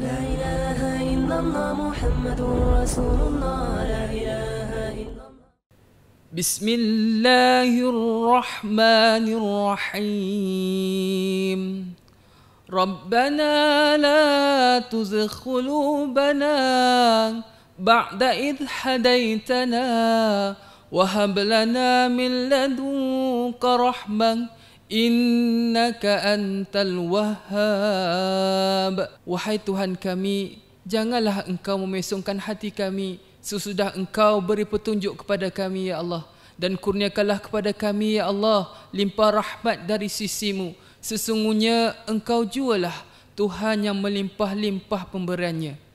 لا إله إلا الله محمد رسول الله لا إله إلا الله بسم الله الرحمن الرحيم ربنا لا تزغ قلوبنا بعد إذ هديتنا وهب لنا من لدنك رحمة Innaka antal wahhab Wahai Tuhan kami Janganlah engkau memesongkan hati kami Sesudah engkau beri petunjuk kepada kami ya Allah Dan kurniakanlah kepada kami ya Allah Limpah rahmat dari sisimu Sesungguhnya engkau jualah Tuhan yang melimpah-limpah pemberiannya